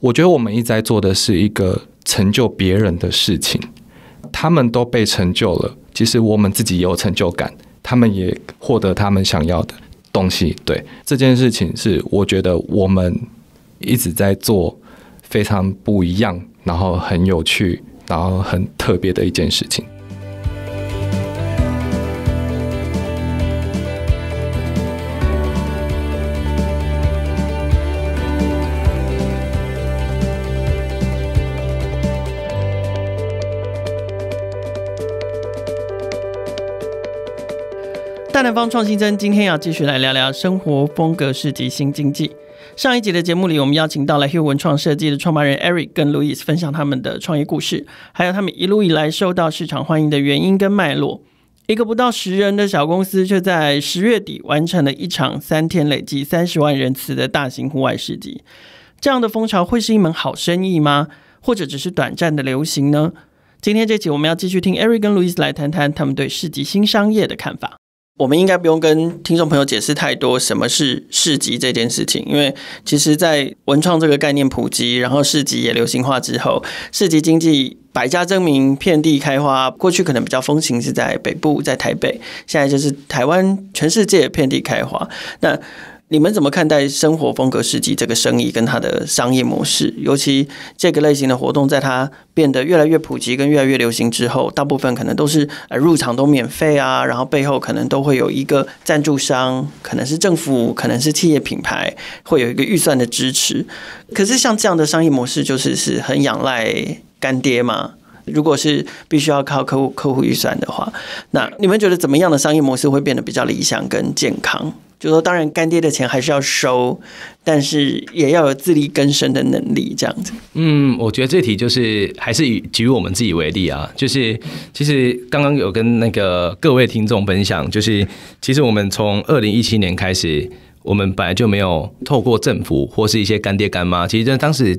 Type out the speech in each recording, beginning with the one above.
我觉得我们一直在做的是一个成就别人的事情，他们都被成就了，其实我们自己也有成就感，他们也获得他们想要的东西。对这件事情，是我觉得我们一直在做非常不一样，然后很有趣，然后很特别的一件事情。大南方创新针，今天要继续来聊聊生活风格市集新经济。上一集的节目里，我们邀请到了 Hill 文创设计的创办人 Eric 跟 Louis 分享他们的创业故事，还有他们一路以来受到市场欢迎的原因跟脉络。一个不到十人的小公司，却在十月底完成了一场三天累计三十万人次的大型户外市集。这样的风潮会是一门好生意吗？或者只是短暂的流行呢？今天这期我们要继续听 Eric 跟 Louis 来谈谈他们对市集新商业的看法。我们应该不用跟听众朋友解释太多什么是市集这件事情，因为其实，在文创这个概念普及，然后市集也流行化之后，市集经济百家争鸣，遍地开花。过去可能比较风行是在北部，在台北，现在就是台湾全世界遍地开花。那你们怎么看待生活风格市集这个生意跟它的商业模式？尤其这个类型的活动，在它变得越来越普及、跟越来越流行之后，大部分可能都是呃入场都免费啊，然后背后可能都会有一个赞助商，可能是政府，可能是企业品牌，会有一个预算的支持。可是像这样的商业模式，就是是很仰赖干爹嘛？如果是必须要靠客户客户预算的话，那你们觉得怎么样的商业模式会变得比较理想跟健康？就说，当然干爹的钱还是要收，但是也要有自力更生的能力，这样子。嗯，我觉得这题就是还是以举我们自己为例啊，就是其实刚刚有跟那个各位听众分享，就是其实我们从二零一七年开始。我们本来就没有透过政府或是一些干爹干妈，其实在当时，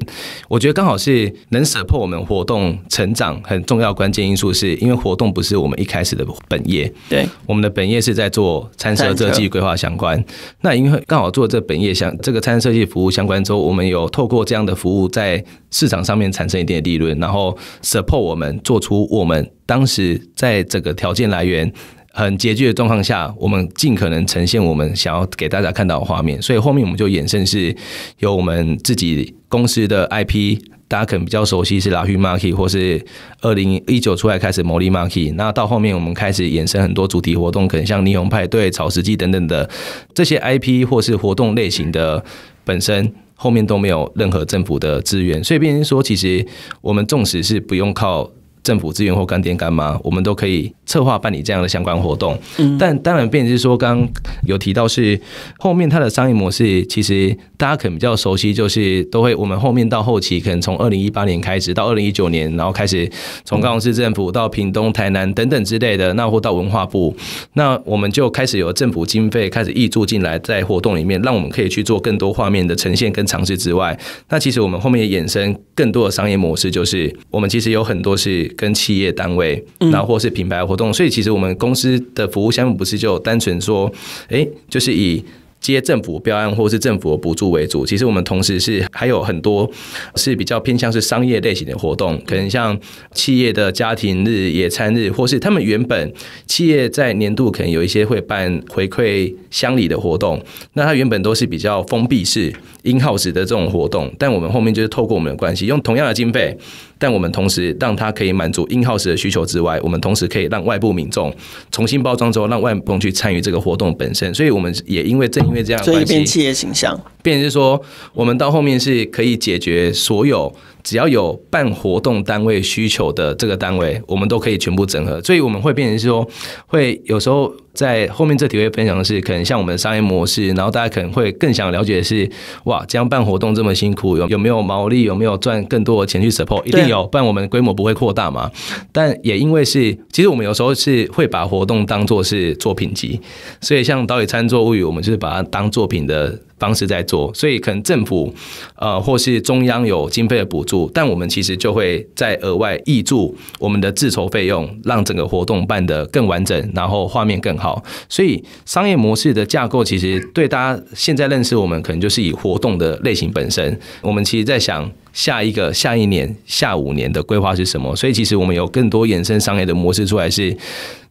我觉得刚好是能 support 我们活动成长很重要关键因素，是因为活动不是我们一开始的本业。对，我们的本业是在做餐奢设计规划相关。那因为刚好做这本业相这个餐设计服务相关之后，我们有透过这样的服务在市场上面产生一定的利润，然后 support 我们做出我们当时在整个条件来源。很拮据的状况下，我们尽可能呈现我们想要给大家看到的画面。所以后面我们就衍生是由我们自己公司的 IP，大家可能比较熟悉是拉锯 market 或是二零一九出来开始魔力 market。那到后面我们开始衍生很多主题活动，可能像霓虹派对、草食鸡等等的这些 IP 或是活动类型的本身，后面都没有任何政府的资源。所以变成说其实我们纵使是不用靠。政府资源或干爹干妈，我们都可以策划办理这样的相关活动。但当然，便是说，刚刚有提到是后面它的商业模式，其实大家可能比较熟悉，就是都会我们后面到后期，可能从二零一八年开始到二零一九年，然后开始从高雄市政府到屏东、台南等等之类的，那或到文化部，那我们就开始有政府经费开始挹注进来，在活动里面让我们可以去做更多画面的呈现跟尝试之外，那其实我们后面也衍生更多的商业模式，就是我们其实有很多是。跟企业单位，后或是品牌活动，所以其实我们公司的服务项目不是就单纯说，哎，就是以接政府标案或是政府补助为主。其实我们同时是还有很多是比较偏向是商业类型的活动，可能像企业的家庭日、野餐日，或是他们原本企业在年度可能有一些会办回馈乡里的活动，那它原本都是比较封闭式、u 耗时的这种活动，但我们后面就是透过我们的关系，用同样的经费。但我们同时让它可以满足英耗时的需求之外，我们同时可以让外部民众重新包装之后，让外部去参与这个活动本身。所以我们也因为正因为这样所以变企业形象，变是说我们到后面是可以解决所有。只要有办活动单位需求的这个单位，我们都可以全部整合。所以我们会变成说，会有时候在后面这几位分享的是，可能像我们的商业模式，然后大家可能会更想了解的是，哇，这样办活动这么辛苦，有有没有毛利，有没有赚更多的钱去 support？一定有，不然我们规模不会扩大嘛。但也因为是，其实我们有时候是会把活动当做是作品集，所以像导屿餐桌物语，我们就是把它当作品的。方式在做，所以可能政府，呃，或是中央有经费的补助，但我们其实就会再额外挹注我们的自筹费用，让整个活动办得更完整，然后画面更好。所以商业模式的架构，其实对大家现在认识我们，可能就是以活动的类型本身。我们其实，在想下一个、下一年、下五年的规划是什么。所以，其实我们有更多衍生商业的模式出来，是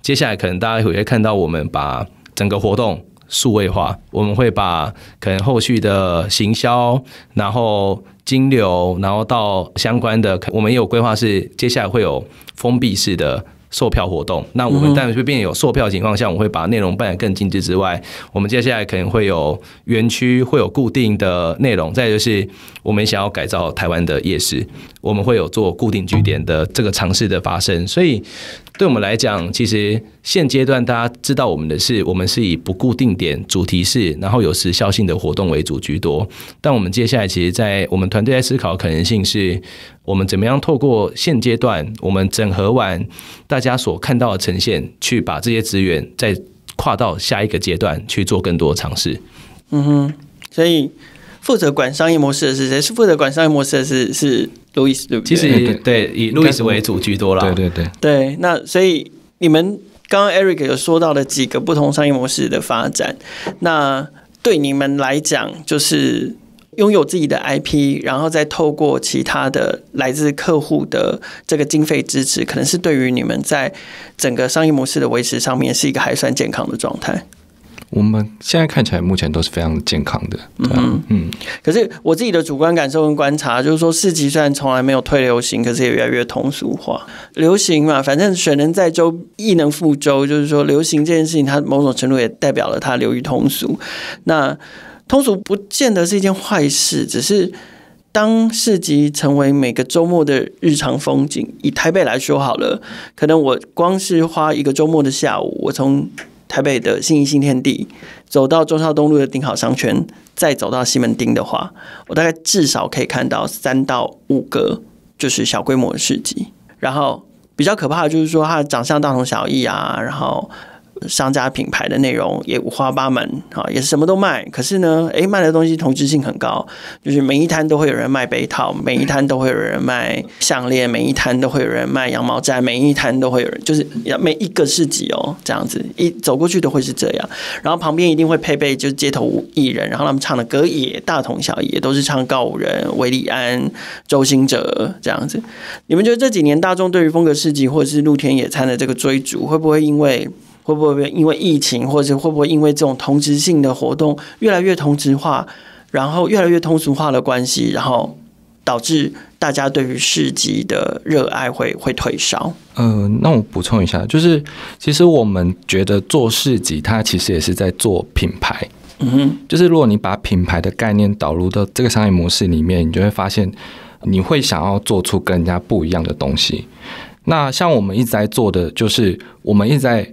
接下来可能大家也会看到我们把整个活动。数位化，我们会把可能后续的行销，然后金流，然后到相关的，我们有规划是接下来会有封闭式的售票活动。那我们但是变有售票情况下，我会把内容办得更精致之外，我们接下来可能会有园区会有固定的内容，再就是我们想要改造台湾的夜市，我们会有做固定据点的这个尝试的发生，所以。对我们来讲，其实现阶段大家知道我们的是，我们是以不固定点、主题式，然后有时效性的活动为主居多。但我们接下来其实，在我们团队在思考可能性是，我们怎么样透过现阶段我们整合完大家所看到的呈现，去把这些资源再跨到下一个阶段去做更多尝试。嗯哼，所以。负责管商业模式的是谁？是负责管商业模式的是是路易斯对不对？其实以对以路易斯为主居多了。对对对。对，那所以你们刚刚 Eric 有说到的几个不同商业模式的发展，那对你们来讲，就是拥有自己的 IP，然后再透过其他的来自客户的这个经费支持，可能是对于你们在整个商业模式的维持上面是一个还算健康的状态。我们现在看起来目前都是非常健康的，嗯嗯。可是我自己的主观感受跟观察，就是说市集虽然从来没有退流行，可是也越来越通俗化。流行嘛，反正水能载舟，亦能覆舟。就是说，流行这件事情，它某种程度也代表了它流于通俗。那通俗不见得是一件坏事，只是当市集成为每个周末的日常风景。以台北来说好了，可能我光是花一个周末的下午，我从台北的信义新天地，走到中正东路的鼎好商圈，再走到西门町的话，我大概至少可以看到三到五个就是小规模的市集。然后比较可怕的就是说，它长相大同小异啊，然后。商家品牌的内容也五花八门啊，也是什么都卖。可是呢，诶，卖的东西同质性很高，就是每一摊都会有人卖杯套，每一摊都会有人卖项链，每一摊都会有人卖羊毛毡，每一摊都会有人，就是每一个市集哦，这样子一走过去都会是这样。然后旁边一定会配备就是街头艺人，然后他们唱的歌也大同小异，都是唱告五人、维利安、周兴哲这样子。你们觉得这几年大众对于风格市集或者是露天野餐的这个追逐，会不会因为？会不会因为疫情，或者会不会因为这种同质性的活动越来越同质化，然后越来越通俗化的关系，然后导致大家对于市集的热爱会会退烧？嗯，那我补充一下，就是其实我们觉得做市集，它其实也是在做品牌。嗯哼，就是如果你把品牌的概念导入到这个商业模式里面，你就会发现，你会想要做出跟人家不一样的东西。那像我们一直在做的，就是我们一直在。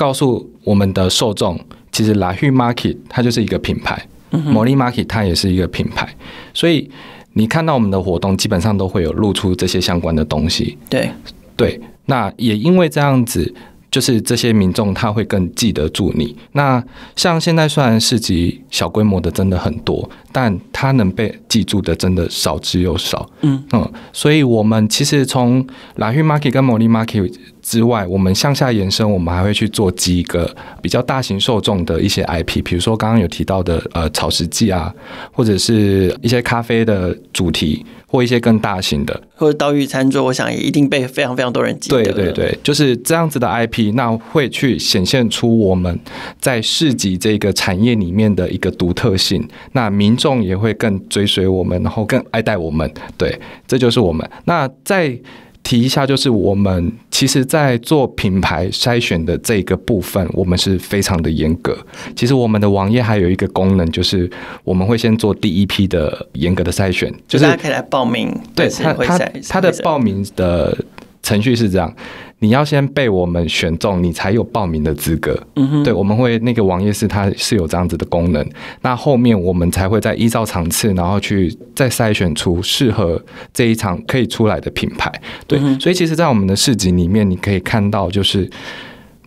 告诉我们的受众，其实 La h u m a r k e t 它就是一个品牌，Molly Market 它也是一个品牌，所以你看到我们的活动，基本上都会有露出这些相关的东西。对，对。那也因为这样子，就是这些民众他会更记得住你。那像现在虽然市级小规模的真的很多，但他能被记住的真的少之又少。嗯嗯，所以我们其实从 La h u m Market 跟 Molly Market。之外，我们向下延伸，我们还会去做几个比较大型受众的一些 IP，比如说刚刚有提到的呃草食记啊，或者是一些咖啡的主题，或一些更大型的，或者岛屿餐桌，我想也一定被非常非常多人记得。对对对，就是这样子的 IP，那会去显现出我们在市集这个产业里面的一个独特性，那民众也会更追随我们，然后更爱戴我们。对，这就是我们。那在提一下，就是我们其实，在做品牌筛选的这个部分，我们是非常的严格。其实，我们的网页还有一个功能，就是我们会先做第一批的严格的筛选，就是大家可以来报名，对他他他的报名的。程序是这样，你要先被我们选中，你才有报名的资格。嗯哼，对，我们会那个网页是它是有这样子的功能。那后面我们才会再依照场次，然后去再筛选出适合这一场可以出来的品牌。对，所以其实，在我们的市集里面，你可以看到就是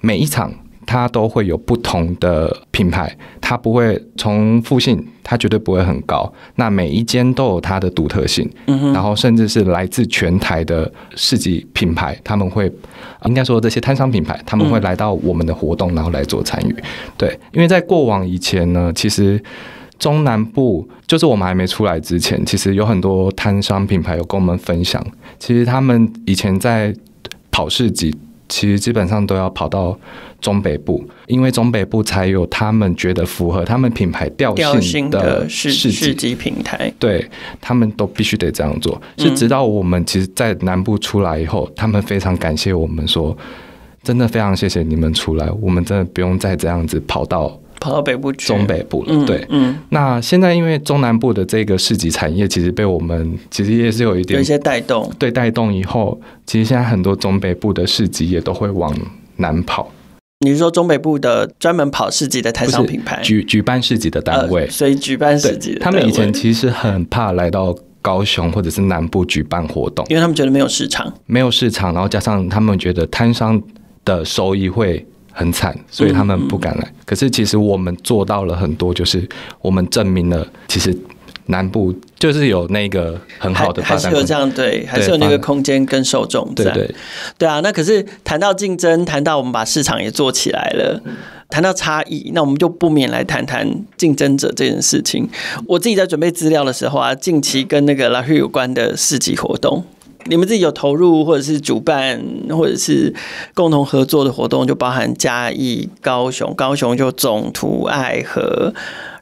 每一场。它都会有不同的品牌，它不会重复性，它绝对不会很高。那每一间都有它的独特性，然后甚至是来自全台的市级品牌，他们会应该说这些摊商品牌，他们会来到我们的活动，然后来做参与。对，因为在过往以前呢，其实中南部就是我们还没出来之前，其实有很多摊商品牌有跟我们分享，其实他们以前在跑市集其实基本上都要跑到中北部，因为中北部才有他们觉得符合他们品牌调性的市市级平台，对他们都必须得这样做。是直到我们其实，在南部出来以后，他们非常感谢我们，说真的非常谢谢你们出来，我们真的不用再这样子跑到。跑到北部、去，中北部了，对，嗯，那现在因为中南部的这个市级产业，其实被我们其实也是有一点有一些带动，对，带动以后，其实现在很多中北部的市级也都会往南跑。你是说中北部的专门跑市级的台商品牌举举办市级的单位，所以举办市级的，他们以前其实很怕来到高雄或者是南部举办活动，因为他们觉得没有市场，没有市场，然后加上他们觉得摊商的收益会。很惨，所以他们不敢来。可是其实我们做到了很多，就是我们证明了，其实南部就是有那个很好的，还是有这样对，还是有那个空间跟受众。对对对啊，那可是谈到竞争，谈到我们把市场也做起来了，谈到差异，那我们就不免来谈谈竞争者这件事情。我自己在准备资料的时候啊，近期跟那个拉希有关的市集活动。你们自己有投入，或者是主办，或者是共同合作的活动，就包含嘉义、高雄，高雄就总图爱河，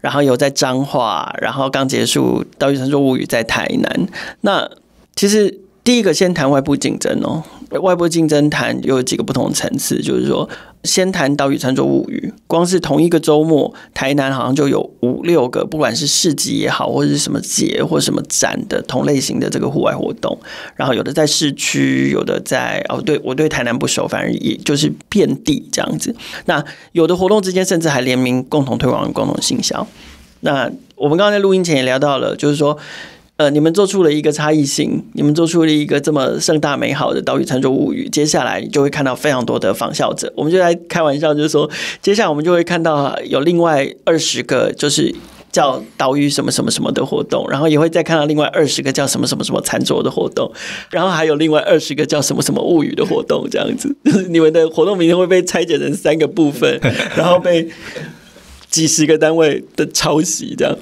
然后有在彰化，然后刚结束到玉生说物语在台南。那其实第一个先谈外部竞争哦，外部竞争谈有几个不同层次，就是说。先谈岛屿餐桌物语，光是同一个周末，台南好像就有五六个，不管是市集也好，或者是什么节或什么展的同类型的这个户外活动，然后有的在市区，有的在哦，对我对台南不熟，反正也就是遍地这样子。那有的活动之间甚至还联名共同推广、共同行销。那我们刚刚在录音前也聊到了，就是说。呃，你们做出了一个差异性，你们做出了一个这么盛大美好的岛屿餐桌物语。接下来你就会看到非常多的仿效者。我们就来开玩笑，就是说，接下来我们就会看到有另外二十个，就是叫岛屿什么什么什么的活动，然后也会再看到另外二十个叫什么什么什么餐桌的活动，然后还有另外二十个叫什么什么物语的活动，这样子，你们的活动名称会被拆解成三个部分，然后被。几十个单位的抄袭这样，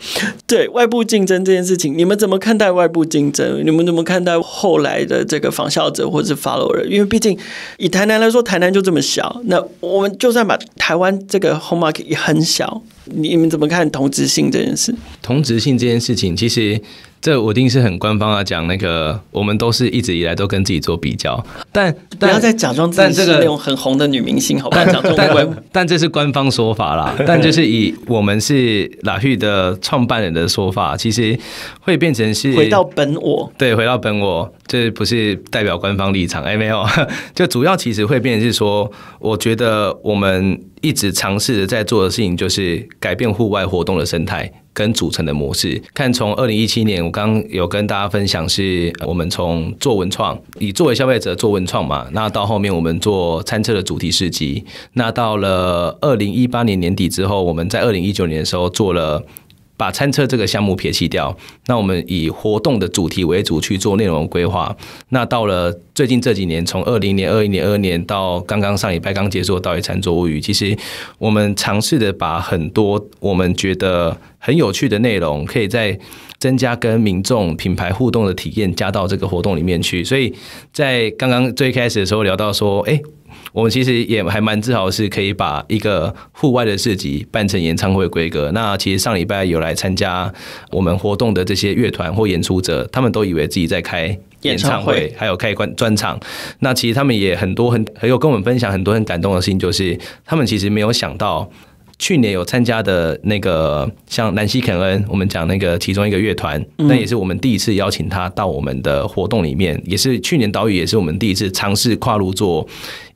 对外部竞争这件事情，你们怎么看待外部竞争？你们怎么看待后来的这个仿效者或者 follower？因为毕竟以台南来说，台南就这么小。那我们就算把台湾这个 home market 也很小，你们怎么看同质性这件事？同质性这件事情，其实。这我定是很官方啊，讲那个我们都是一直以来都跟自己做比较，但不要再假装自己是那种很红的女明星，好不好？但但这是官方说法啦，但就是以我们是拉旭的创办人的说法，其实会变成是回到本我对，回到本我，这不是代表官方立场。哎，没有，就主要其实会变是说，我觉得我们一直尝试在做的事情，就是改变户外活动的生态。跟组成的模式，看从二零一七年，我刚有跟大家分享，是我们从做文创，以作为消费者做文创嘛，那到后面我们做餐车的主题市集，那到了二零一八年年底之后，我们在二零一九年的时候做了。把餐车这个项目撇弃掉，那我们以活动的主题为主去做内容规划。那到了最近这几年，从二零年、二一年、二二年到刚刚上礼拜刚结束，到一餐桌物语，其实我们尝试的把很多我们觉得很有趣的内容，可以在增加跟民众品牌互动的体验，加到这个活动里面去。所以在刚刚最开始的时候聊到说，哎。我们其实也还蛮自豪，是可以把一个户外的设计办成演唱会规格。那其实上礼拜有来参加我们活动的这些乐团或演出者，他们都以为自己在开演唱会，还有开关专场。那其实他们也很多很很有跟我们分享很多很感动的事情，就是他们其实没有想到。去年有参加的那个，像南希肯恩，我们讲那个其中一个乐团，那也是我们第一次邀请他到我们的活动里面，也是去年岛屿也是我们第一次尝试跨入做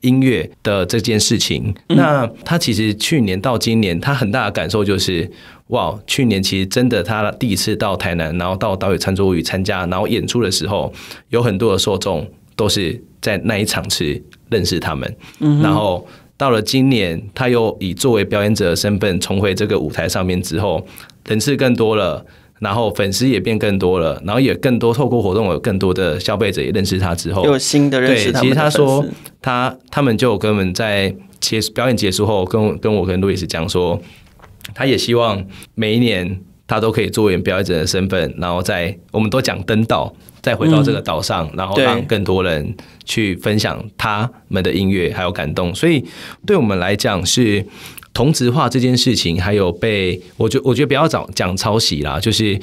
音乐的这件事情。那他其实去年到今年，他很大的感受就是，哇，去年其实真的他第一次到台南，然后到岛屿餐桌舞参加，然后演出的时候，有很多的受众都是在那一场次认识他们，然后。到了今年，他又以作为表演者的身份重回这个舞台上面之后，人次更多了，然后粉丝也变更多了，然后也更多透过活动，有更多的消费者也认识他之后，有新的认识。其实他说，他他们就跟我们在结表演结束后，跟跟我跟路易斯讲说，他也希望每一年。他都可以作为表演者的身份，然后再，我们都讲登岛，再回到这个岛上，然后让更多人去分享他们的音乐还有感动，所以对我们来讲是。同质化这件事情，还有被我觉，我觉得不要讲讲抄袭啦，就是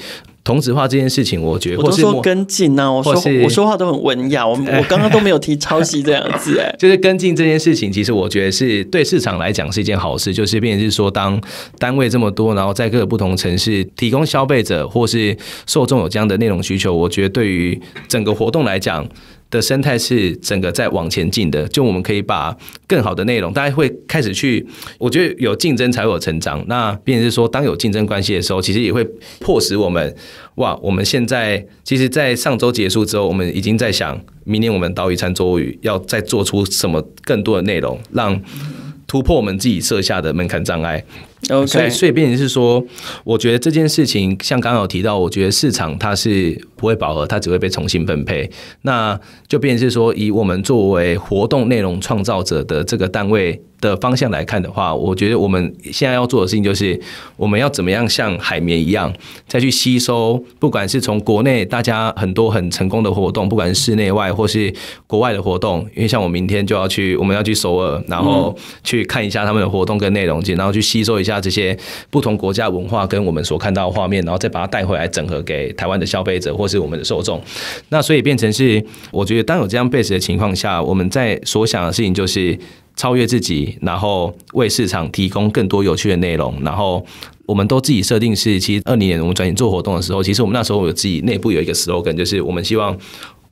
同质化这件事情，我觉得，我说跟进呢，我说我说话都很文雅，我我刚刚都没有提抄袭这样子哎，就是跟进这件事情，其实我觉得是对市场来讲是一件好事，就是，变至是说，当单位这么多，然后在各个不同城市提供消费者或是受众有这样的内容需求，我觉得对于整个活动来讲。的生态是整个在往前进的，就我们可以把更好的内容，大家会开始去。我觉得有竞争才会有成长。那便是说，当有竞争关系的时候，其实也会迫使我们。哇，我们现在其实，在上周结束之后，我们已经在想，明年我们岛屿餐桌语要再做出什么更多的内容，让突破我们自己设下的门槛障碍。所以，所以，变成是说，我觉得这件事情，像刚刚有提到，我觉得市场它是不会饱和，它只会被重新分配。那就变成是说，以我们作为活动内容创造者的这个单位的方向来看的话，我觉得我们现在要做的事情就是，我们要怎么样像海绵一样，再去吸收，不管是从国内大家很多很成功的活动，不管是室内外或是国外的活动，因为像我明天就要去，我们要去首尔，然后去看一下他们的活动跟内容去，然后去吸收一下。加这些不同国家文化跟我们所看到的画面，然后再把它带回来整合给台湾的消费者或是我们的受众。那所以变成是，我觉得当有这样背 e 的情况下，我们在所想的事情就是超越自己，然后为市场提供更多有趣的内容。然后我们都自己设定是，其实二零年我们转型做活动的时候，其实我们那时候有自己内部有一个 slogan，就是我们希望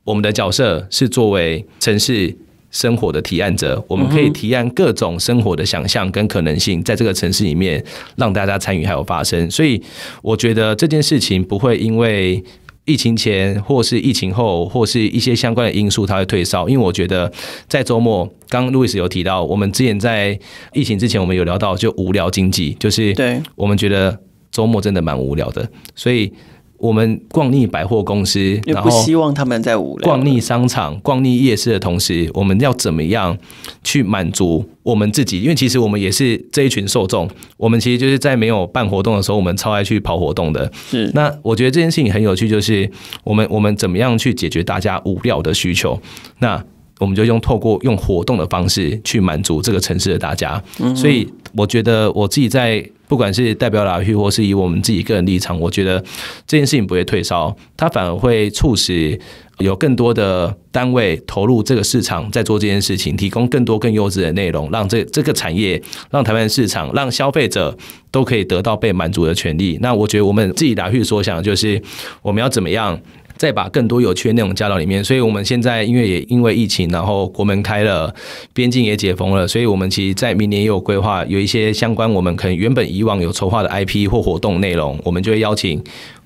我们的角色是作为城市。生活的提案者，我们可以提案各种生活的想象跟可能性，在这个城市里面让大家参与还有发生。所以我觉得这件事情不会因为疫情前或是疫情后或是一些相关的因素它会退烧，因为我觉得在周末，刚路易斯有提到，我们之前在疫情之前我们有聊到就无聊经济，就是对我们觉得周末真的蛮无聊的，所以。我们逛腻百货公司，然后希望他们在无聊。逛腻商场、逛腻夜市的同时，我们要怎么样去满足我们自己？因为其实我们也是这一群受众。我们其实就是在没有办活动的时候，我们超爱去跑活动的。是，那我觉得这件事情很有趣，就是我们我们怎么样去解决大家无聊的需求？那我们就用透过用活动的方式去满足这个城市的大家。嗯，所以我觉得我自己在。不管是代表哪去，或是以我们自己个人立场，我觉得这件事情不会退烧，它反而会促使有更多的单位投入这个市场，在做这件事情，提供更多更优质的内容，让这这个产业、让台湾市场、让消费者都可以得到被满足的权利。那我觉得我们自己打去所想，就是我们要怎么样？再把更多有趣的内容加到里面，所以我们现在因为也因为疫情，然后国门开了，边境也解封了，所以我们其实，在明年也有规划，有一些相关我们可能原本以往有筹划的 IP 或活动内容，我们就会邀请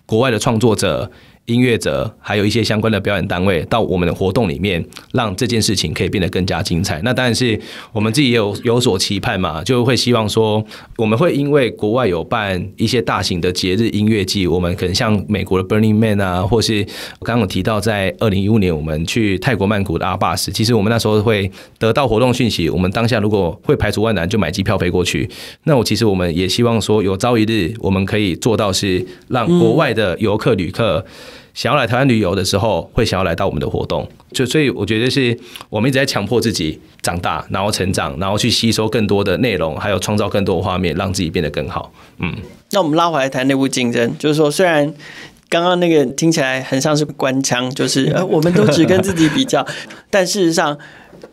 国外的创作者。音乐者还有一些相关的表演单位到我们的活动里面，让这件事情可以变得更加精彩。那当然是我们自己也有有所期盼嘛，就会希望说我们会因为国外有办一些大型的节日音乐季，我们可能像美国的 Burning Man 啊，或是我刚刚有提到在二零一五年我们去泰国曼谷的阿巴斯，其实我们那时候会得到活动讯息，我们当下如果会排除万难就买机票飞过去。那我其实我们也希望说有朝一日我们可以做到是让国外的游客旅客。想要来台湾旅游的时候，会想要来到我们的活动。就所以我觉得是我们一直在强迫自己长大，然后成长，然后去吸收更多的内容，还有创造更多的画面，让自己变得更好。嗯，那我们拉回来谈内部竞争，就是说，虽然刚刚那个听起来很像是官腔，就是 呃，我们都只跟自己比较，但事实上，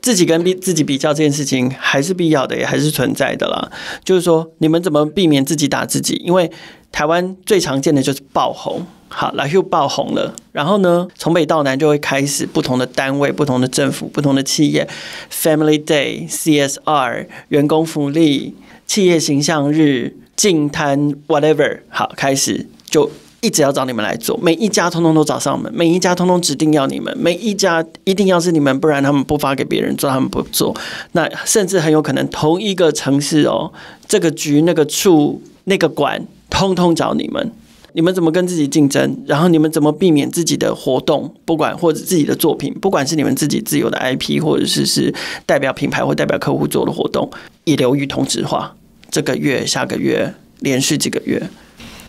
自己跟比自己比较这件事情还是必要的，也还是存在的啦。就是说，你们怎么避免自己打自己？因为台湾最常见的就是爆红。好，来又爆红了。然后呢，从北到南就会开始不同的单位、不同的政府、不同的企业，Family Day、CSR、员工福利、企业形象日、净摊 w h a t e v e r 好，开始就一直要找你们来做，每一家通通都找上门，每一家通通指定要你们，每一家一定要是你们，不然他们不发给别人做，他们不做。那甚至很有可能同一个城市哦，这个局、那个处、那个管，通通找你们。你们怎么跟自己竞争？然后你们怎么避免自己的活动，不管或者自己的作品，不管是你们自己自由的 IP，或者是是代表品牌或代表客户做的活动，以流于同质化？这个月、下个月、连续几个月？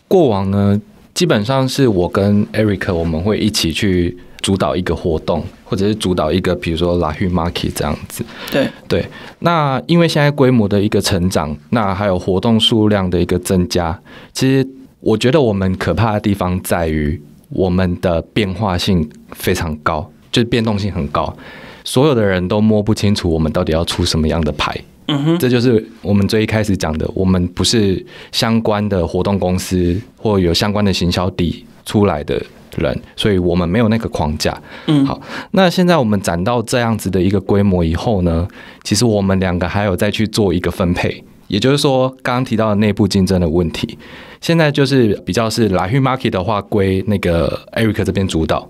过往呢，基本上是我跟 Eric，我们会一起去主导一个活动，或者是主导一个，比如说拉 u Market 这样子。对对，那因为现在规模的一个成长，那还有活动数量的一个增加，其实。我觉得我们可怕的地方在于，我们的变化性非常高，就变动性很高，所有的人都摸不清楚我们到底要出什么样的牌。嗯哼，这就是我们最一开始讲的，我们不是相关的活动公司或有相关的行销底出来的人，所以我们没有那个框架。嗯，好，那现在我们展到这样子的一个规模以后呢，其实我们两个还有再去做一个分配，也就是说，刚刚提到的内部竞争的问题。现在就是比较是来去 market 的话，归那个 Eric 这边主导。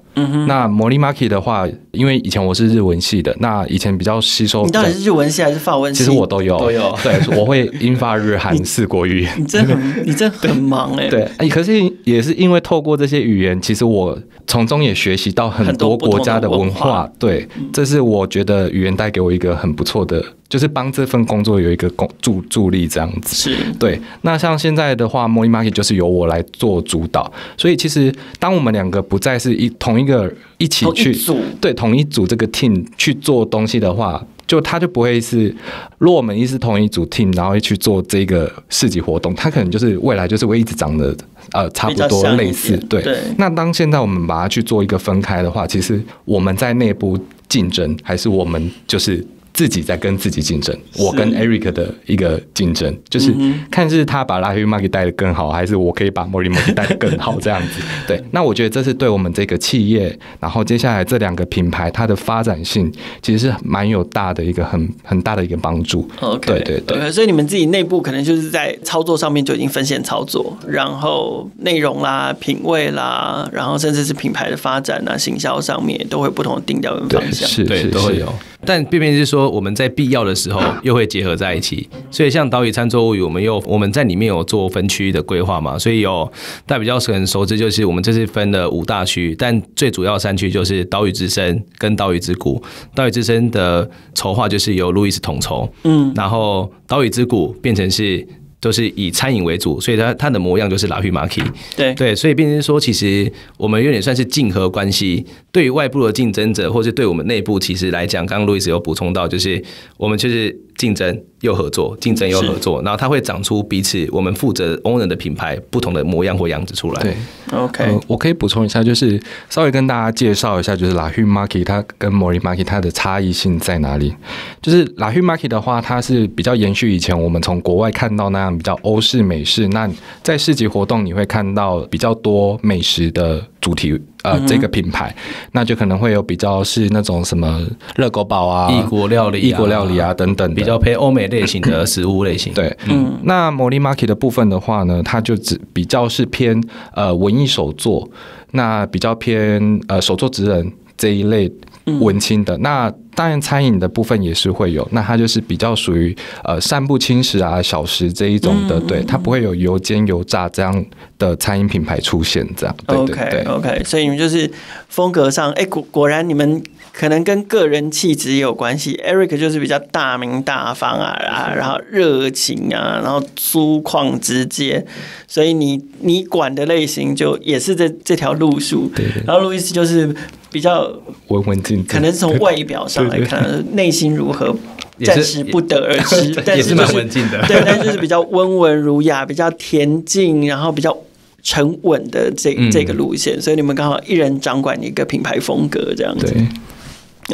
那 Molly Market 的话，因为以前我是日文系的，那以前比较吸收。你到底是日文系还是法文系？其实我都有，都有。对，我会英法日韩四国语言。你真，你真很忙哎。对，可是也是因为透过这些语言，其实我从中也学习到很多国家的文化。对，这是我觉得语言带给我一个很不错的，就是帮这份工作有一个工助助力这样子。是。对。那像现在的话，Molly Market 就是由我来做主导，所以其实当我们两个不再是一同一。一个一起去，对，同一组这个 team 去做东西的话，就他就不会是，果我们一是同一组 team，然后去做这个市级活动，他可能就是未来就是会一直长得呃差不多类似。对，那当现在我们把它去做一个分开的话，其实我们在内部竞争，还是我们就是。自己在跟自己竞争，我跟 Eric 的一个竞争，就是看是他把拉黑 market 带的更好，还是我可以把莫里莫带的更好这样子。对，那我觉得这是对我们这个企业，然后接下来这两个品牌它的发展性，其实是蛮有大的一个很很大的一个帮助。OK，对对对。所以你们自己内部可能就是在操作上面就已经分线操作，然后内容啦、品味啦，然后甚至是品牌的发展啊、行销上面，都会不同的定调跟方向，对，都会有。但偏偏是说，我们在必要的时候又会结合在一起。所以像岛屿餐桌物语，我们又我们在里面有做分区的规划嘛，所以有大家比较可能熟知，就是我们这次分的五大区。但最主要山区就是岛屿之森跟岛屿之谷。岛屿之森的筹划就是由路易斯统筹，嗯，然后岛屿之谷变成是。都是以餐饮为主，所以它它的模样就是拉皮马奇，对对，所以变成说，其实我们有点算是竞合关系。对于外部的竞争者，或是对我们内部，其实来讲，刚刚路易斯有补充到，就是我们就是竞争又合作，竞争又合作，然后它会长出彼此我们负责 owner 的品牌不同的模样或样子出来。对，OK，我可以补充一下，就是稍微跟大家介绍一下，就是拉皮马奇它跟摩里马奇它的差异性在哪里？就是拉皮马奇的话，它是比较延续以前我们从国外看到那。比较欧式美式，那在市集活动你会看到比较多美食的主题，呃，这个品牌，那就可能会有比较是那种什么热狗堡啊、异国料理、异国料理啊等等，比较偏欧美类型的食物类型。对，嗯，那 Molly Market 的部分的话呢，它就只比较是偏呃文艺手作，那比较偏呃手作职人。这一类文青的，那当然餐饮的部分也是会有，那它就是比较属于呃散步轻食啊小食这一种的，对，它不会有油煎油炸这样的餐饮品牌出现，这样对对对。OK，所以你们就是风格上，哎果果然你们。可能跟个人气质有关系，Eric 就是比较大名大方啊，啊，然后热情啊，然后粗犷直接，所以你你管的类型就也是这这条路数。对。然后路易斯就是比较文文静，可能是从外表上来看，内心如何暂时不得而知。也是蛮文静的。对，但就是比较温文儒雅，比较恬静，然后比较沉稳的这这个路线。嗯。所以你们刚好一人掌管一个品牌风格这样子。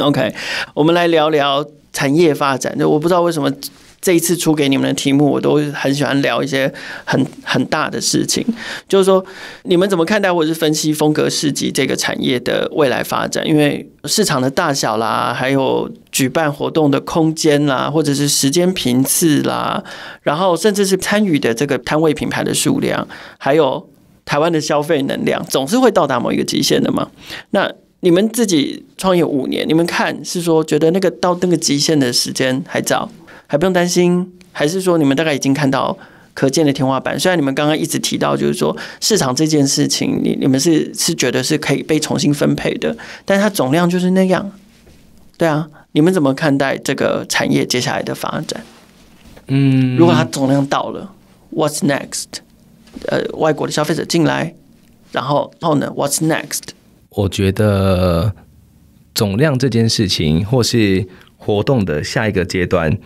OK，我们来聊聊产业发展。就我不知道为什么这一次出给你们的题目，我都很喜欢聊一些很很大的事情。就是说，你们怎么看待或者是分析风格市集这个产业的未来发展？因为市场的大小啦，还有举办活动的空间啦，或者是时间频次啦，然后甚至是参与的这个摊位品牌的数量，还有台湾的消费能量，总是会到达某一个极限的嘛？那你们自己创业五年，你们看是说觉得那个到那个极限的时间还早，还不用担心，还是说你们大概已经看到可见的天花板？虽然你们刚刚一直提到就是说市场这件事情，你你们是是觉得是可以被重新分配的，但是它总量就是那样。对啊，你们怎么看待这个产业接下来的发展？嗯，如果它总量到了，What's next？呃，外国的消费者进来，然后后呢，What's next？我觉得总量这件事情，或是活动的下一个阶段，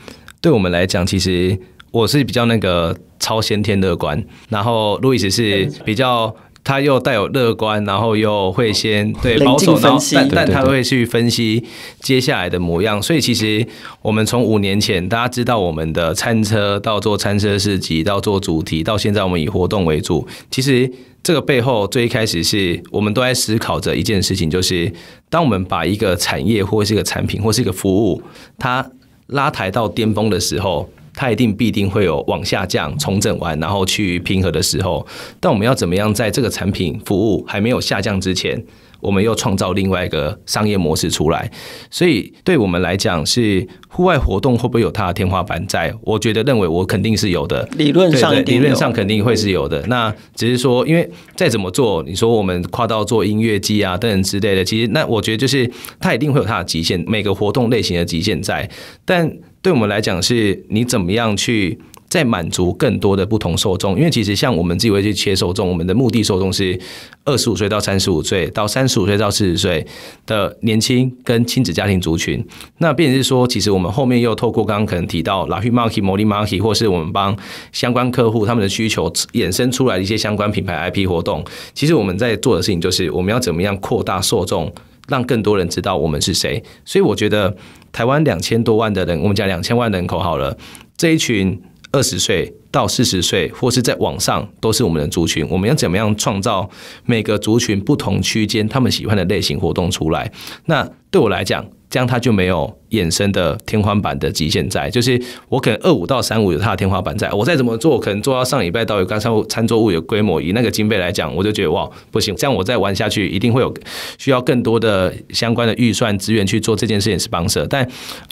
对我们来讲，其实我是比较那个超先天乐观，然后路易斯是比较，他又带有乐观，然后又会先对保守，但但他会去分析接下来的模样。所以，其实我们从五年前大家知道我们的餐车，到做餐车市集，到做主题，到现在我们以活动为主，其实。这个背后最一开始是我们都在思考着一件事情，就是当我们把一个产业或是一个产品或是一个服务，它拉抬到巅峰的时候，它一定必定会有往下降、重整完，然后去平和的时候。但我们要怎么样在这个产品服务还没有下降之前？我们又创造另外一个商业模式出来，所以对我们来讲是户外活动会不会有它的天花板？在我觉得认为我肯定是有的，理论上理论上肯定会是有的。那只是说，因为再怎么做，你说我们跨到做音乐季啊等等之类的，其实那我觉得就是它一定会有它的极限，每个活动类型的极限在。但对我们来讲，是你怎么样去。在满足更多的不同受众，因为其实像我们自己会去切受众，我们的目的受众是二十五岁到三十五岁，到三十五岁到四十岁的年轻跟亲子家庭族群。那便是说，其实我们后面又透过刚刚可能提到老去 market、Molly market，或是我们帮相关客户他们的需求衍生出来的一些相关品牌 IP 活动，其实我们在做的事情就是我们要怎么样扩大受众，让更多人知道我们是谁。所以我觉得台湾两千多万的人，我们讲两千万人口好了，这一群。二十岁到四十岁，或是在网上，都是我们的族群。我们要怎么样创造每个族群不同区间他们喜欢的类型活动出来？那对我来讲，这样它就没有衍生的天花板的极限在。就是我可能二五到三五有它的天花板，在我再怎么做，可能做到上礼拜到有刚才餐桌物有规模，以那个经费来讲，我就觉得哇不行，这样我再玩下去一定会有需要更多的相关的预算资源去做这件事情是帮手。但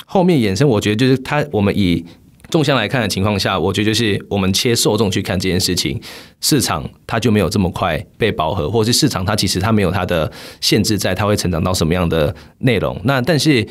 后面衍生，我觉得就是它我们以。纵向来看的情况下，我觉得就是我们切受众去看这件事情，市场它就没有这么快被饱和，或者是市场它其实它没有它的限制，在它会成长到什么样的内容。那但是。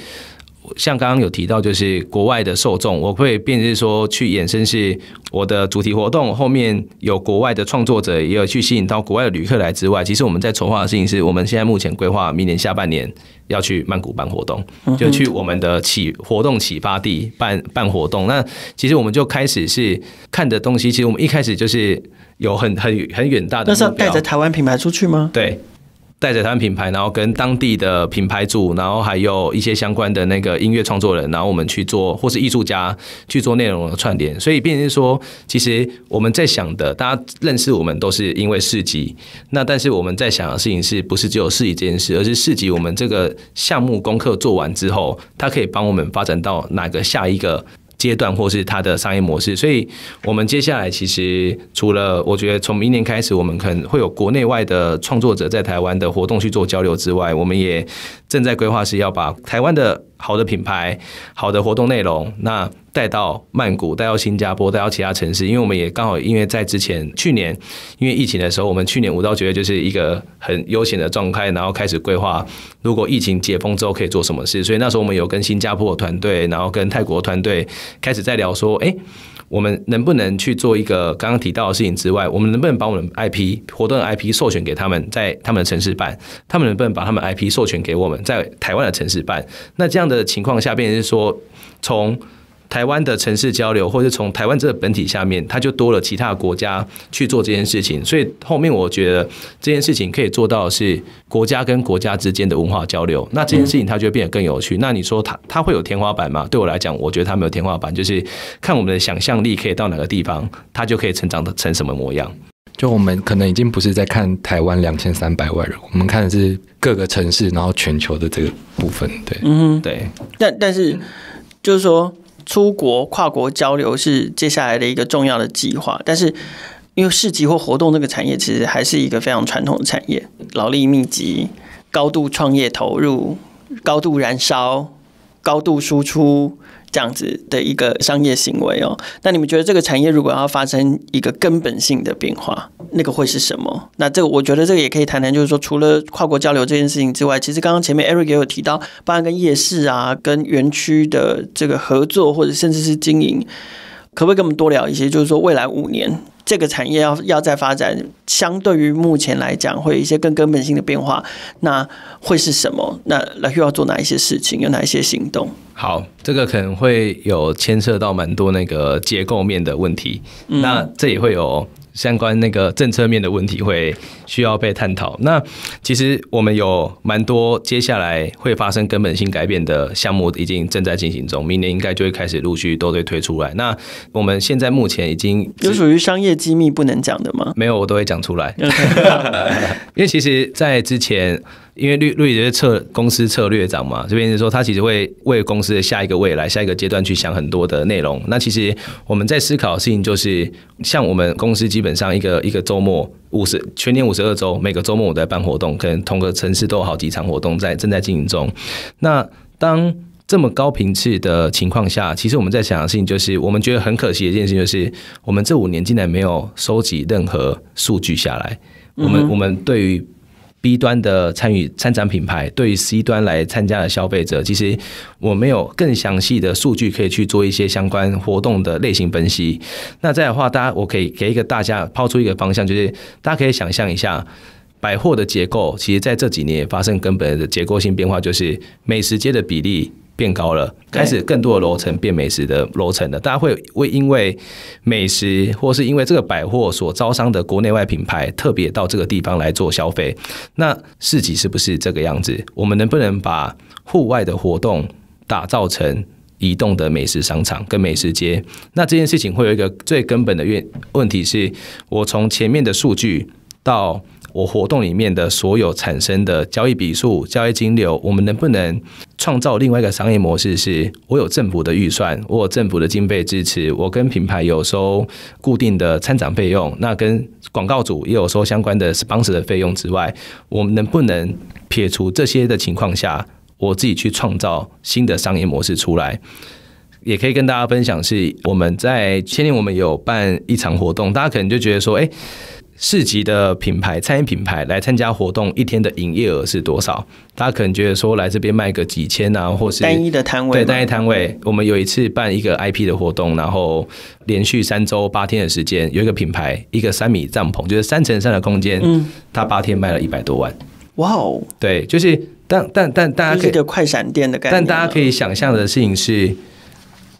像刚刚有提到，就是国外的受众，我会变成说去衍生是我的主题活动后面有国外的创作者，也有去吸引到国外的旅客来之外，其实我们在筹划的事情是，我们现在目前规划明年下半年要去曼谷办活动，就去我们的启活动启发地办办活动。那其实我们就开始是看的东西，其实我们一开始就是有很很很远大的那是带着台湾品牌出去吗？对。带着他们品牌，然后跟当地的品牌主，然后还有一些相关的那个音乐创作人，然后我们去做，或是艺术家去做内容的串联。所以，变成说，其实我们在想的，大家认识我们都是因为市集。那但是我们在想的事情是不是只有市集这件事，而是市集我们这个项目功课做完之后，它可以帮我们发展到哪个下一个？阶段或是它的商业模式，所以我们接下来其实除了，我觉得从明年开始，我们可能会有国内外的创作者在台湾的活动去做交流之外，我们也。正在规划是要把台湾的好的品牌、好的活动内容，那带到曼谷、带到新加坡、带到其他城市。因为我们也刚好因为在之前去年因为疫情的时候，我们去年我倒觉得就是一个很悠闲的状态，然后开始规划如果疫情解封之后可以做什么事。所以那时候我们有跟新加坡团队，然后跟泰国团队开始在聊说，哎，我们能不能去做一个刚刚提到的事情之外，我们能不能把我们 IP 活动 IP 授权给他们，在他们的城市办？他们能不能把他们 IP 授权给我们？在台湾的城市办，那这样的情况下，变成是说，从台湾的城市交流，或者从台湾这个本体下面，它就多了其他国家去做这件事情。所以后面我觉得这件事情可以做到是国家跟国家之间的文化交流。那这件事情它就会变得更有趣。那你说它它会有天花板吗？对我来讲，我觉得它没有天花板，就是看我们的想象力可以到哪个地方，它就可以成长的成什么模样。就我们可能已经不是在看台湾两千三百万人，我们看的是各个城市，然后全球的这个部分，对，嗯，对。但但是就是说，出国跨国交流是接下来的一个重要的计划。但是因为市集或活动这个产业，其实还是一个非常传统的产业，劳力密集，高度创业投入，高度燃烧，高度输出。这样子的一个商业行为哦，那你们觉得这个产业如果要发生一个根本性的变化，那个会是什么？那这个我觉得这个也可以谈谈，就是说除了跨国交流这件事情之外，其实刚刚前面 Eric 也有提到，包含跟夜市啊、跟园区的这个合作，或者甚至是经营。可不可以跟我们多聊一些？就是说，未来五年这个产业要要再发展，相对于目前来讲，会有一些更根本性的变化。那会是什么？那那需要做哪一些事情？有哪一些行动？好，这个可能会有牵涉到蛮多那个结构面的问题。那这也会有。相关那个政策面的问题会需要被探讨。那其实我们有蛮多接下来会发生根本性改变的项目已经正在进行中，明年应该就会开始陆续都会推出来。那我们现在目前已经有属于商业机密不能讲的吗？没有，我都会讲出来。因为其实，在之前。因为绿绿野是策公司策略长嘛，这边是说他其实会为公司的下一个未来、下一个阶段去想很多的内容。那其实我们在思考事情，就是像我们公司基本上一个一个周末五十全年五十二周，每个周末我在办活动，可能同个城市都有好几场活动在正在进行中。那当这么高频次的情况下，其实我们在想的事情就是，我们觉得很可惜的一件事就是，我们这五年竟然没有收集任何数据下来。我们我们对于 B 端的参与参展品牌，对于 C 端来参加的消费者，其实我没有更详细的数据可以去做一些相关活动的类型分析。那样的话，大家我可以给一个大家抛出一个方向，就是大家可以想象一下，百货的结构，其实在这几年发生根本的结构性变化，就是美食街的比例。变高了，开始更多的楼层变美食的楼层了，大家会会因为美食，或是因为这个百货所招商的国内外品牌，特别到这个地方来做消费。那市集是不是这个样子？我们能不能把户外的活动打造成移动的美食商场跟美食街？那这件事情会有一个最根本的问问题，是我从前面的数据到我活动里面的所有产生的交易笔数、交易金流，我们能不能？创造另外一个商业模式，是我有政府的预算，我有政府的经费支持，我跟品牌有收固定的参展费用，那跟广告组也有收相关的 sponsor 的费用之外，我们能不能撇除这些的情况下，我自己去创造新的商业模式出来？也可以跟大家分享是我们在前年我们有办一场活动，大家可能就觉得说，哎。市级的品牌餐饮品牌来参加活动，一天的营业额是多少？大家可能觉得说来这边卖个几千啊，或是单一的摊位，对单一摊位。我们有一次办一个 IP 的活动，然后连续三周八天的时间，有一个品牌一个三米帐篷，就是三乘三的空间，嗯，他八天卖了一百多万。哇哦，对，就是但但但大家可以一个快闪店的概念，但大家可以想象的事情是。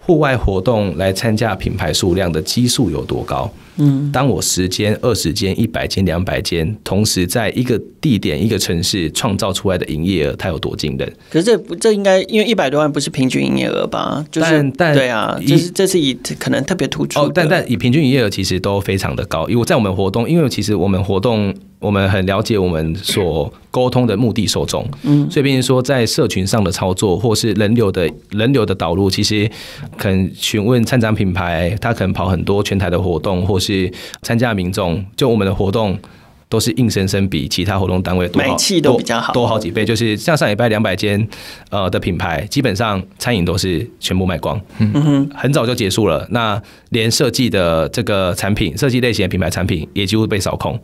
户外活动来参加品牌数量的基数有多高？嗯，当我十间、二十间、一百间、两百间，同时在一个地点、一个城市创造出来的营业额，它有多惊人？可是这不，这应该因为一百多万不是平均营业额吧？就是，但对啊，就是这是以可能特别突出哦。但但以平均营业额其实都非常的高，因为在我们活动，因为其实我们活动。我们很了解我们所沟通的目的受众，所以，变成说在社群上的操作，或是人流的人流的导入，其实可能询问参展品牌，他可能跑很多全台的活动，或是参加民众，就我们的活动。都是硬生生比其他活动单位多多多好几倍，就是像上礼拜两百间呃的品牌，基本上餐饮都是全部卖光，很早就结束了。那连设计的这个产品，设计类型的品牌产品也几乎被扫空。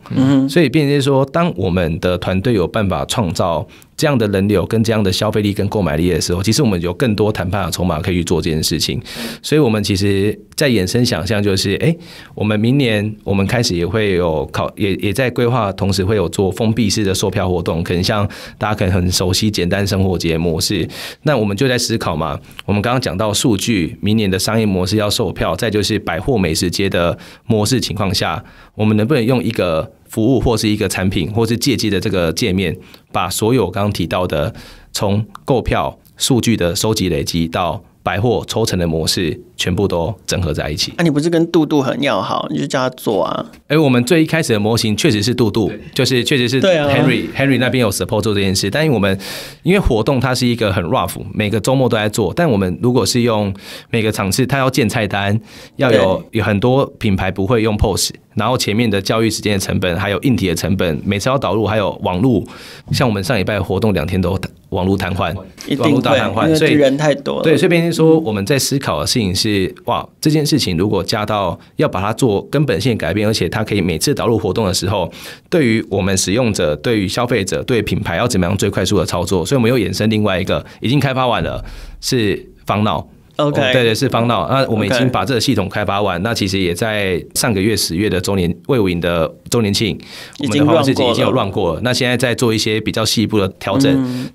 所以，变成是说，当我们的团队有办法创造。这样的人流跟这样的消费力跟购买力的时候，其实我们有更多谈判的筹码可以去做这件事情。所以，我们其实在衍生想象，就是哎，我们明年我们开始也会有考，也也在规划，同时会有做封闭式的售票活动，可能像大家可能很熟悉简单生活节模式。那我们就在思考嘛，我们刚刚讲到数据，明年的商业模式要售票，再就是百货美食街的模式情况下，我们能不能用一个？服务或是一个产品，或是借机的这个界面，把所有刚刚提到的，从购票、数据的收集累积到百货抽成的模式。全部都整合在一起。啊，你不是跟杜杜很要好？你就叫他做啊。哎，我们最一开始的模型确实是杜杜，就是确实是 Henry Henry 那边有 support 做这件事。但是我们因为活动它是一个很 rough，每个周末都在做。但我们如果是用每个场次，他要建菜单，要有有很多品牌不会用 POS，然后前面的教育时间的成本，还有硬体的成本，每次要导入，还有网络，像我们上礼拜活动两天都网络瘫痪，网络大瘫痪，所以人太多了。对，所以变成说我们在思考的应性。是哇，这件事情如果加到要把它做根本性改变，而且它可以每次导入活动的时候，对于我们使用者、对于消费者、对品牌要怎么样最快速的操作，所以我们又衍生另外一个已经开发完了是方脑。OK，对对是方闹，那我们已经把这个系统开发完。那其实也在上个月十月的周年，魏武营的周年庆，我们已经已经有乱过。那现在在做一些比较细一步的调整。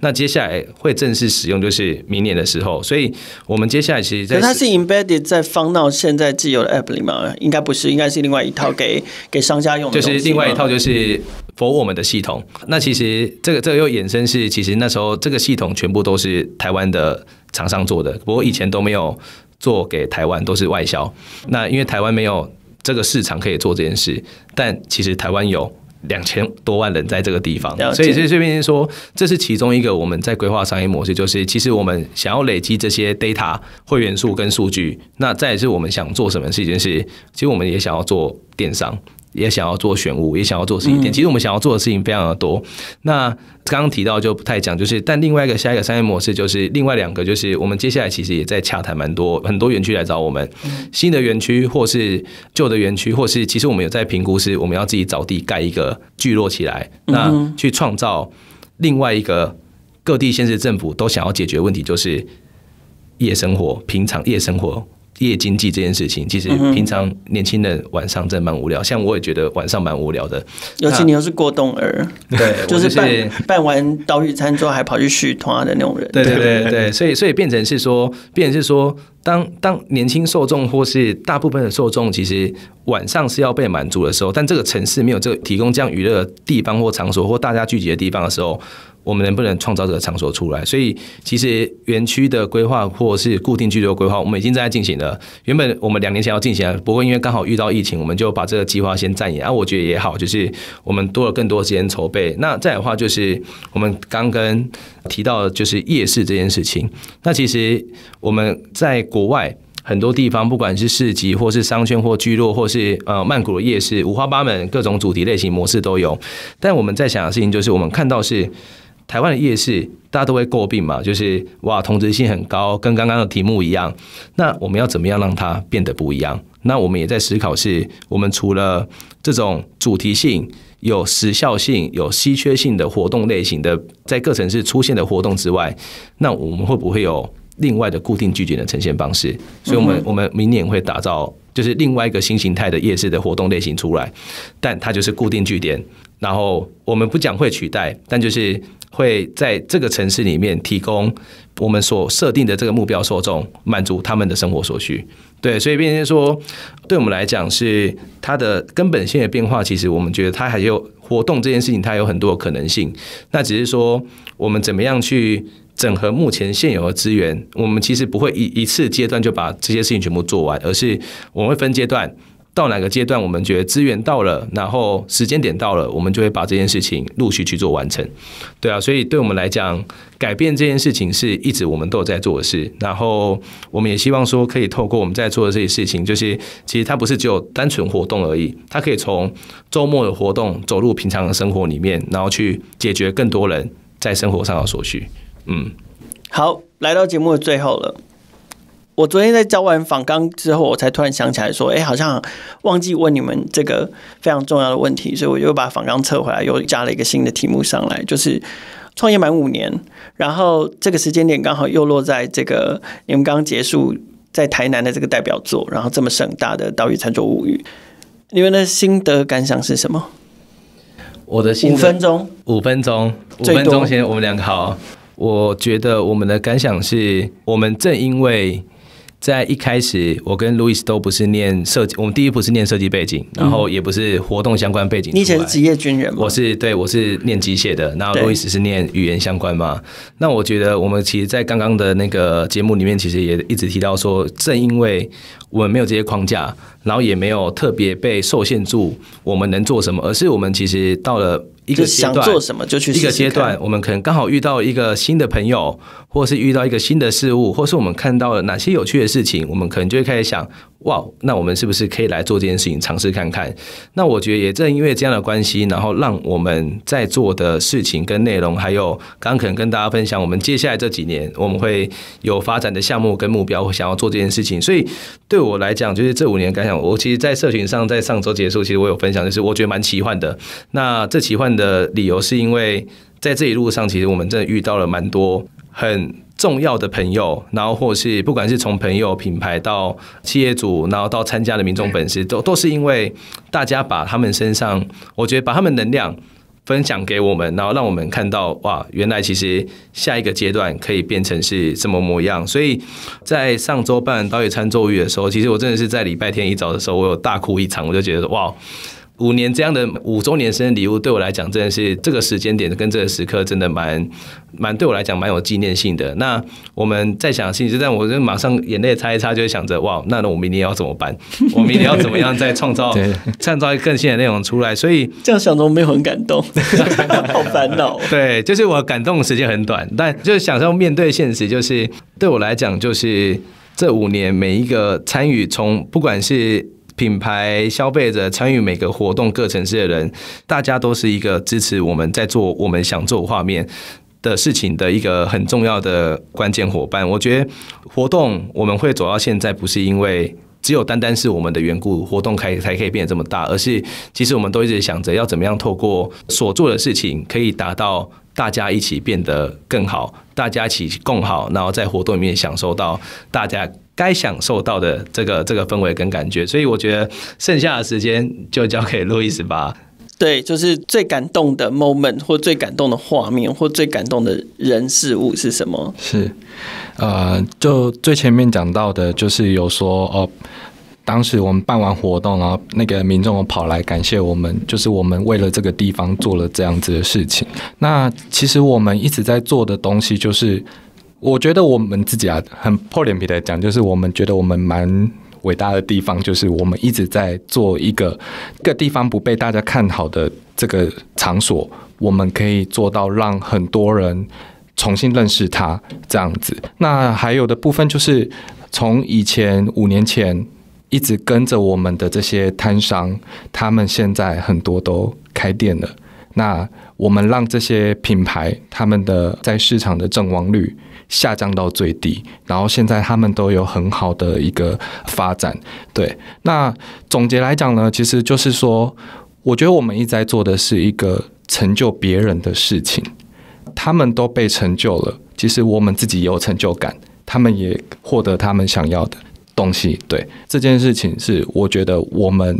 那接下来会正式使用就是明年的时候。所以我们接下来其实它是 embedded 在方闹现在自有的 app 里吗？应该不是，应该是另外一套给给商家用，就是另外一套就是。博我们的系统，那其实这个这个又衍生是，其实那时候这个系统全部都是台湾的厂商做的，不过以前都没有做给台湾，都是外销。那因为台湾没有这个市场可以做这件事，但其实台湾有两千多万人在这个地方，所以这随便说，这是其中一个我们在规划商业模式，就是其实我们想要累积这些 data 会员数跟数据，那再是我们想做什么是一件事，其实我们也想要做电商。也想要做玄武，也想要做实体店。其实我们想要做的事情非常的多。那刚刚提到就不太讲，就是但另外一个下一个商业模式就是另外两个，就是我们接下来其实也在洽谈蛮多，很多园区来找我们，新的园区或是旧的园区，或是其实我们有在评估，是我们要自己找地盖一个聚落起来，那去创造另外一个各地现在政府都想要解决问题，就是夜生活，平常夜生活。夜经济这件事情，其实平常年轻人晚上真的蛮无聊，像我也觉得晚上蛮无聊的。尤其你又是过冬儿，对，就是办完岛屿餐桌还跑去续团的那种人。对对对对，所以所以变成是说，变成是说，当当年轻受众或是大部分的受众，其实晚上是要被满足的时候，但这个城市没有这个提供这样娱乐地方或场所或大家聚集的地方的时候。我们能不能创造这个场所出来？所以其实园区的规划或是固定居留规划，我们已经在进行了。原本我们两年前要进行，不过因为刚好遇到疫情，我们就把这个计划先暂延。啊，我觉得也好，就是我们多了更多时间筹备。那再的话，就是我们刚跟提到就是夜市这件事情。那其实我们在国外很多地方，不管是市集或是商圈或聚落，或是呃曼谷的夜市，五花八门，各种主题类型模式都有。但我们在想的事情就是，我们看到是。台湾的夜市大家都会诟病嘛，就是哇同质性很高，跟刚刚的题目一样。那我们要怎么样让它变得不一样？那我们也在思考，是我们除了这种主题性、有时效性、有稀缺性的活动类型的，在各城市出现的活动之外，那我们会不会有另外的固定据点的呈现方式？所以，我们我们明年会打造就是另外一个新形态的夜市的活动类型出来，但它就是固定据点。然后我们不讲会取代，但就是。会在这个城市里面提供我们所设定的这个目标受众，满足他们的生活所需。对，所以变成说，对我们来讲是它的根本性的变化。其实我们觉得它还有活动这件事情，它有很多可能性。那只是说，我们怎么样去整合目前现有的资源？我们其实不会一一次阶段就把这些事情全部做完，而是我们会分阶段。到哪个阶段，我们觉得资源到了，然后时间点到了，我们就会把这件事情陆续去做完成。对啊，所以对我们来讲，改变这件事情是一直我们都有在做的事。然后我们也希望说，可以透过我们在做的这些事情，就是其实它不是只有单纯活动而已，它可以从周末的活动走入平常的生活里面，然后去解决更多人在生活上的所需。嗯，好，来到节目的最后了。我昨天在交完访纲之后，我才突然想起来说：“哎，好像忘记问你们这个非常重要的问题。”所以我又把访纲撤回来，又加了一个新的题目上来，就是创业满五年。然后这个时间点刚好又落在这个你们刚结束在台南的这个代表作，然后这么盛大的《岛屿餐桌物语》，你们的心得感想是什么？我的心五分钟，五分钟，五分钟先，我们两个好。我觉得我们的感想是，我们正因为。在一开始，我跟路易斯都不是念设计，我们第一步是念设计背景，然后也不是活动相关背景。你以前是职业军人吗？我是对，我是念机械的，然后路易斯是念语言相关嘛。那我觉得我们其实，在刚刚的那个节目里面，其实也一直提到说，正因为。我们没有这些框架，然后也没有特别被受限住，我们能做什么？而是我们其实到了一个想做什么就去一个阶段，我们可能刚好遇到一个新的朋友，或是遇到一个新的事物，或是我们看到了哪些有趣的事情，我们可能就会开始想。哇，那我们是不是可以来做这件事情，尝试看看？那我觉得也正因为这样的关系，然后让我们在做的事情跟内容，还有刚刚可能跟大家分享，我们接下来这几年我们会有发展的项目跟目标，想要做这件事情。所以对我来讲，就是这五年感想。我其实，在社群上，在上周结束，其实我有分享，就是我觉得蛮奇幻的。那这奇幻的理由是因为在这一路上，其实我们真的遇到了蛮多很。重要的朋友，然后或是不管是从朋友品牌到企业主，然后到参加的民众粉丝，都都是因为大家把他们身上，我觉得把他们能量分享给我们，然后让我们看到哇，原来其实下一个阶段可以变成是这么模样。所以在上周办导演餐周语的时候，其实我真的是在礼拜天一早的时候，我有大哭一场，我就觉得哇。五年这样的五周年生日礼物，对我来讲真的是这个时间点跟这个时刻，真的蛮蛮对我来讲蛮有纪念性的。那我们在想息，但我就马上眼泪擦一擦，就会想着哇，那那我明年要怎么办？我明年要怎么样再创造创造一更新的内容出来？所以这样想着，我没有很感动，好烦恼。对，就是我感动的时间很短，但就是想要面对现实，就是对我来讲，就是这五年每一个参与，从不管是。品牌消费者参与每个活动，各城市的人，大家都是一个支持我们在做我们想做画面的事情的一个很重要的关键伙伴。我觉得活动我们会走到现在，不是因为只有单单是我们的缘故，活动才才可以变得这么大，而是其实我们都一直想着要怎么样透过所做的事情，可以达到大家一起变得更好，大家一起共好，然后在活动里面享受到大家。该享受到的这个这个氛围跟感觉，所以我觉得剩下的时间就交给路易斯吧。对，就是最感动的 moment，或最感动的画面，或最感动的人事物是什么？是，呃，就最前面讲到的，就是有说哦，当时我们办完活动然后那个民众跑来感谢我们，就是我们为了这个地方做了这样子的事情。那其实我们一直在做的东西就是。我觉得我们自己啊，很破脸皮的讲，就是我们觉得我们蛮伟大的地方，就是我们一直在做一个个地方不被大家看好的这个场所，我们可以做到让很多人重新认识它这样子。那还有的部分就是从以前五年前一直跟着我们的这些摊商，他们现在很多都开店了。那我们让这些品牌他们的在市场的阵亡率。下降到最低，然后现在他们都有很好的一个发展。对，那总结来讲呢，其实就是说，我觉得我们一直在做的是一个成就别人的事情，他们都被成就了，其实我们自己有成就感，他们也获得他们想要的东西。对，这件事情是我觉得我们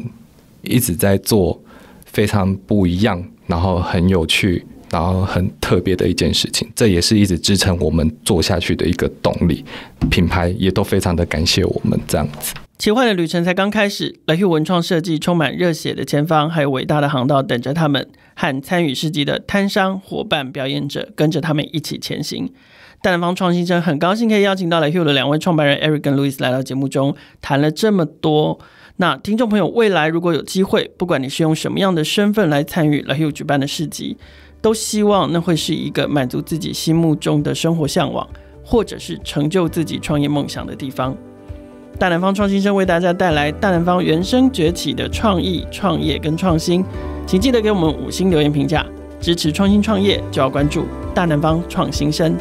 一直在做，非常不一样，然后很有趣。然后很特别的一件事情，这也是一直支撑我们做下去的一个动力。品牌也都非常的感谢我们这样子。奇幻的旅程才刚开始，来 h 文创设计充满热血的前方，还有伟大的航道等着他们。和参与市集的摊商、伙伴、表演者，跟着他们一起前行。大方创新生很高兴可以邀请到来 h e 的两位创办人 Eric 跟 Louis 来到节目中，谈了这么多。那听众朋友，未来如果有机会，不管你是用什么样的身份来参与来 h e 举办的市集。都希望那会是一个满足自己心目中的生活向往，或者是成就自己创业梦想的地方。大南方创新生为大家带来大南方原生崛起的创意创业跟创新，请记得给我们五星留言评价，支持创新创业就要关注大南方创新生。